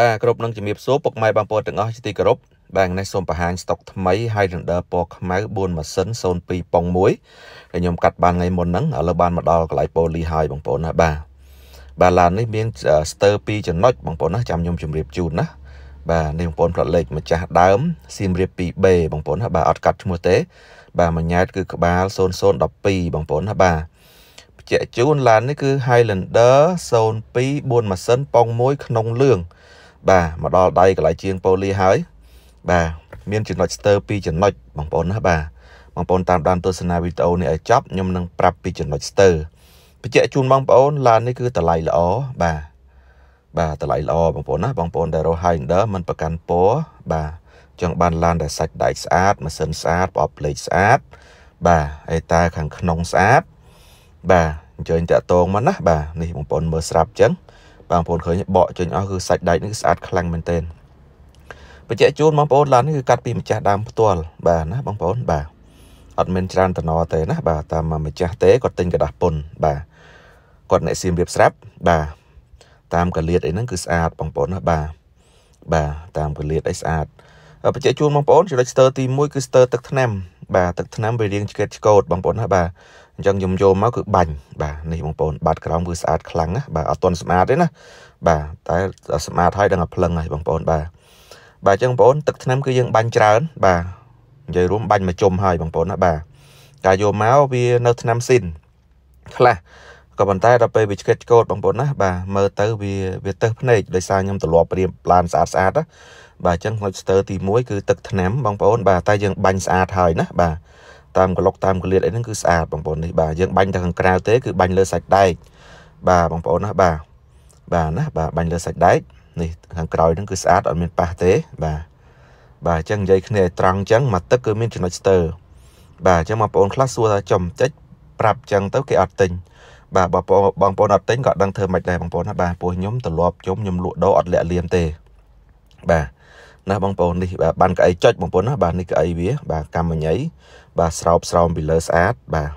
បាទគ្រប់នឹងជំរាបសួរពុកម៉ែបងប្អូនទាំងអស់ជាទីគោរពបាទនេះសូមបង្ហាញស្តុកថ្មី Highlander ពណ៌ខ្មៅ4ម៉ាស៊ីន02ប៉ុង1ដែលខ្ញុំកាត់បានថ្ងៃមុនហ្នឹងឥឡូវបានមកដល់កន្លែងប៉ូលីហើយបងប្អូនណាបាទបាទឡាននេះមានស្ទើរ2ចំណុចបងប្អូនណាចាំខ្ញុំជម្រាបជូនណាបាទនេះបងប្អូនផ្លាត់លេខម្ចាស់ដើមសៀមរាប 2B បងប្អូនណាបាទអត់កាត់ឈ្មោះទេ បាទមួយញ៉ែតគឺក្បាល0012បងប្អូនណាបាទបញ្ជាក់ជូនឡាននេះគឺ Highlander 02 4ម៉ាស៊ីនប៉ុង1ក្នុងលឿងបាទមកដល់ដៃកន្លែងជាងប៉ូលីហើយ បាទមានចំណុចស្ទើរពីរចំណុចបងប្អូនណាបាទបងប្អូនតាមដានទស្សនាវីដេអូនេះឲ្យចប់ខ្ញុំនឹងប្រាប់ពីចំណុចស្ទើរបញ្ជាក់ជូនបងប្អូនឡាននេះគឺតម្លៃល្អបាទបាទតម្លៃល្អបងប្អូនណាបងប្អូនដែលរស់ Highlander មិនប្រកាន់ពណ៌បាទចង់បានឡានដែលសាច់ដែកស្អាតម៉ាស៊ីនស្អាតប្រអប់ផ្លេកស្អាតបាទអេតាខាងក្នុងស្អាតបាទអញ្ជើញតាក់តងមកណាបាទនេះបងប្អូនមើលស្រាប់ចឹងបងប្អូនឃើញបកចេញអស់គឺសាច់ដែកនេះស្អាតខ្លាំងមែនទែនបញ្ជាក់ជូនបងប្អូនឡាននេះគឺកាត់ពីម្ចាស់ដើមផ្ទាល់បាទណាបងប្អូនបាទអត់មានច្រើនតំណទេណាបាទតាមម្ចាស់ទេគាត់ទិញกระดาษពុនបាទគាត់អ្នកសៀមរៀបស្រាប់បាទតាមកលៀតអីហ្នឹងគឺស្អាតបងប្អូនណាបាទបាទតាមកលៀតអីស្អាតបញ្ជាក់ជូនបងប្អូនចំណុចស្ទើទី1គឺស្ទើទឹកថ្នាំបាទទឹកថ្នាំវារៀងឆ្កេតឆ្កោតបងប្អូនណាបាទអញ្ចឹងខ្ញុំយកមកគឺបាញ់បាទនេះបងប្អូនបាត់ក្រោមគឺស្អាតខ្លាំងណាបាទអត់ទាន់ស្អាតទេណាបាទតែស្អាតហើយដល់តែភ្លឹងហើយបងប្អូន បាទបាទអញ្ចឹងបងប្អូនទឹកថ្នាំគឺយើងបាញ់ច្រើនបាទនិយាយរួមបាញ់មកជុំហើយបងប្អូនណាបាទការយកមកវានៅថ្នាំស៊ីនខ្លះក៏ប៉ុន្តែដល់ពេលវាឆ្កេតឆ្កោតបងប្អូនណាបាទមើលទៅវាវាទៅភ្នែកដោយសារខ្ញុំទលាប់រៀបឡានស្អាតស្អាតណាបាទអញ្ចឹង lobster ទី1គឺទឹកថ្នាំបងប្អូន បាទតែយើងបាញ់ស្អាតហើយណាបាទតាមកលុកតាមកលៀតអីហ្នឹងគឺស្អាតបងប្អូននេះបាទយើងបាញ់តែខាងក្រៅទេគឺបាញ់លើសាច់ដែកបាទបងប្អូនណាបាទបាទណាបាទបាញ់លើសាច់ដែកនេះខាងក្រោយហ្នឹងគឺស្អាតអត់មានប៉ះទេបាទបាទអញ្ចឹងនិយាយគ្នាឲ្យត្រង់អញ្ចឹងមកទឹកគឺមានចំណុចស្ទើបាទអញ្ចឹងបងប្អូនខ្លះសួរថាចំចិចប្រាប់អញ្ចឹងទៅគេអត់ទិញបាទបងប្អូនបងប្អូនអត់ទិញក៏ដឹងធ្វើមិនដែរបងប្អូនណាបាទពួកខ្ញុំទលាប់ខ្ញុំខ្ញុំលក់ដូរអត់លាក់លៀមទេបាទណាបងប្អូននេះបាទបានកៅអីចុចបងប្អូនណាបាទនេះកៅអីវា បាទកម្មញ្ញៃបាទស្រោបស្រោមពីលើស្អាតបាទ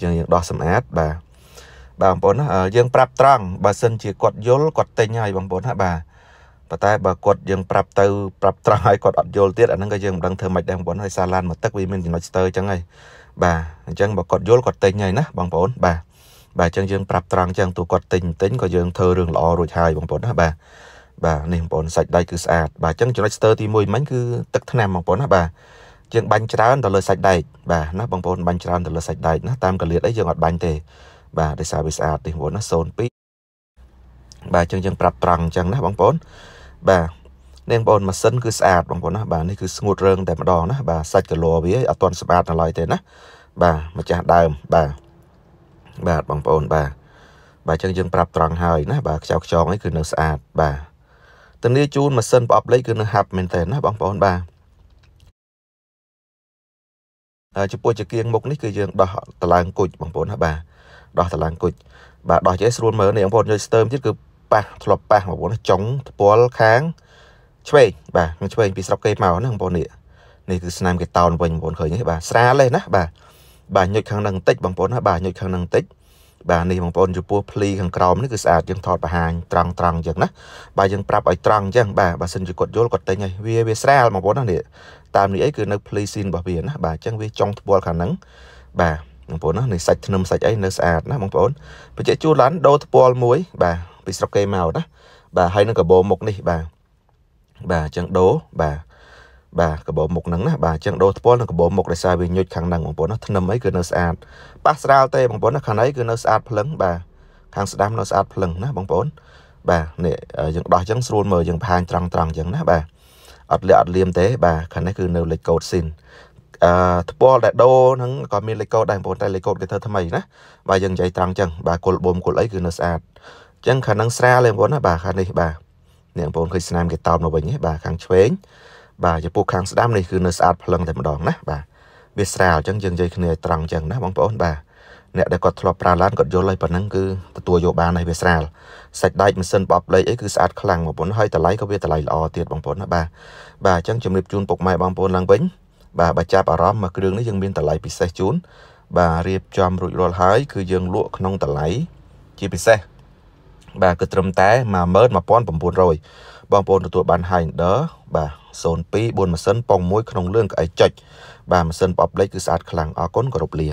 យើងយើងដោះសម្អាតបាទបាទបងប្អូនណាយើងប្រាប់ត្រង់បើសិនជាគាត់យល់គាត់ទិញហើយបងប្អូនណាបាទប៉ុន្តែបើគាត់យើងប្រាប់ទៅប្រាប់ត្រង់ហើយគាត់អត់យល់ទៀតអាហ្នឹងក៏យើងមិនដឹងធ្វើម៉េចដែរបងប្អូនហើយសាឡានមកទឹកវាមានចំណុចស្ទើអញ្ចឹងហើយបាទអញ្ចឹងបើគាត់យល់គាត់ទិញហើយណាបងប្អូនបាទបាទអញ្ចឹងយើងប្រាប់ត្រង់អញ្ចឹងទោះគាត់ទិញទិញក៏យើងធ្វើរឿងល្អរួចហើយបងប្អូនណាបាទបាទនេះបងប្អូនសាច់ដៃគឺស្អាតបាទអញ្ចឹងចំណុចស្ទើរទី1មិញគឺទឹកថ្នាំបងប្អូនណាបាទជាងបាញ់ច្រើនទៅលើសាច់ដែកបាទណាបងប្អូនបាញ់ច្រើនទៅលើសាច់ដែកណាតាមកលៀតអីយើងអត់បាញ់ទេបាទដោយសារវាស្អាតទេបងប្អូនណា02បាទអញ្ចឹងយើងប្រាប់ត្រង់អញ្ចឹងណាបងប្អូនបាទនេះបងប្អូនម៉ាស៊ីនគឺស្អាតបងប្អូនណាបាទនេះគឺស្ងួតរើងតែម្ដងណាបាទសាច់កលោវាអត់ទាន់ស្អាតដល់ឡើយទេណាបាទម្ចាស់ដើមបាទបាទបងប្អូនបាទបាទអញ្ចឹងយើងប្រាប់ត្រង់ហើយណាបាទខ្ចៅខ្ចងនេះគឺនៅស្អាតបាទធានាជូនម៉ាស៊ីនប្រអប់លេខគឺនៅហាប់មែនតើណាបងប្អូនបាទហើយចំពោះចង្គៀងមុខនេះគឺយើងដោះតឡើងគុជបងប្អូនណាបាទដោះតឡើងគុជបាទដោះចេះស្រួលមើលនេះបងប្អូនយកស្ទើមទៀតគឺប៉ះធ្លាប់ប៉ះបងប្អូនចុងផ្ពាល់ខាងឆ្វេងបាទខាងឆ្វេងពីស្រុកគេមកណាបងប្អូននេះនេះគឺស្នាមគេតោនវិញបងប្អូនឃើញទេបាទស្រាលេះណាបាទបាទញុចខាងនឹងបន្តិចបងប្អូនណាបាទញុចខាងនឹងបន្តិចបាទនេះបងប្អូនចំពោះភ្លីខាងក្រោមនេះគឺស្អាតយើងថតបង្ហាញត្រង់ត្រង់អញ្ចឹងណាបាទយើងប្រាប់ឲ្យត្រង់អញ្ចឹងបាទបើសិនជាគាត់យល់គាត់ទិញហើយវាវាស្រាលបងប្អូនណានេះតាមនេះអីគឺនៅភ្លីស៊ីនរបស់វាណាបាទអញ្ចឹងវាចង់ធ្ពាល់ខាងហ្នឹងបាទបងប្អូនណានេះសាច់ធ្នឹមសាច់អីនៅស្អាតណាបងប្អូនបច្ចេកជួលឡានដោធ្ពាល់មួយបាទពីស្រុកគេមកណាបាទហើយនឹងកបោមុខនេះបាទបាទអញ្ចឹងដោបាទបាទកបោមុខហ្នឹងណាបាទអញ្ចឹងដូរថ្ពាល់នឹងកបោមុខដោយសារវាញុចខាងហ្នឹងបងប្អូនណាធ្នឹមអីគឺនៅស្អាតប៉ះស្រាលទេបងប្អូនណាខាងនេះគឺនៅស្អាតភ្លឹងបាទខាងស្ដាំនៅស្អាតភ្លឹងណាបងប្អូនបាទនេះយើងដោះអញ្ចឹងស្រួលមើលយើងផាញត្រង់ត្រង់អញ្ចឹងណាបាទអត់លាក់អត់លៀមទេបាទខាងនេះគឺនៅលេខកូដស៊ីនអឺថ្ពាល់ដែលដូរហ្នឹងក៏មានលេខកូដដែរបងប្អូនតែលេខកូដគេធ្វើថ្មីណាបាទយើងនិយាយត្រង់អញ្ចឹងបាទគុលបូមគុលអីគឺនៅស្អាតអញ្ចឹងខាងហ្នឹងស្រាលទេបងប្អូនណាបាទខាងនេះបាទអ្នកបងប្អូនឃើញស្នាមគេតោបមកវិញហ៎បាទខាងឆ្វេងបាទចំពោះខាងស្ដាំនេះគឺនៅស្អាតផ្លឹងតែម្ដងណាបាទវាស្រាលអញ្ចឹងយើងនិយាយគ្នាឲ្យត្រង់អញ្ចឹងណាបងប្អូនបាទអ្នកដែលគាត់ធ្លាប់ប្រើឡានគាត់យល់ហើយប៉ុណ្ណឹងគឺទទួលយកបានហើយវាស្រាលសាច់ដែកម៉ាស៊ីនបបលេខអីគឺស្អាតខ្លាំងបងប្អូនហើយតម្លៃក៏វាតម្លៃល្អទៀតបងប្អូនណាបាទបាទអញ្ចឹងជំរាបជូនពុកម៉ែបងប្អូនឡើងវិញបាទបើចាប់អារម្មណ៍មកគ្រឿងនេះយើងមានតម្លៃពិសេសជូនបាទរៀបចំរួចរាល់ហើយគឺយើងលក់ក្នុងតម្លៃជាពិសេសបាទគឺត្រឹមតែ119,900បងប្អូនទទួលបាន Hinder បាទ02 4ម៉ាស៊ីនប៉ុង1ក្នុងលឿនក្អែកចុចបាទម៉ាស៊ីនប៉បផ្លេចគឺស្អាតខ្លាំងអរគុណគោរពលា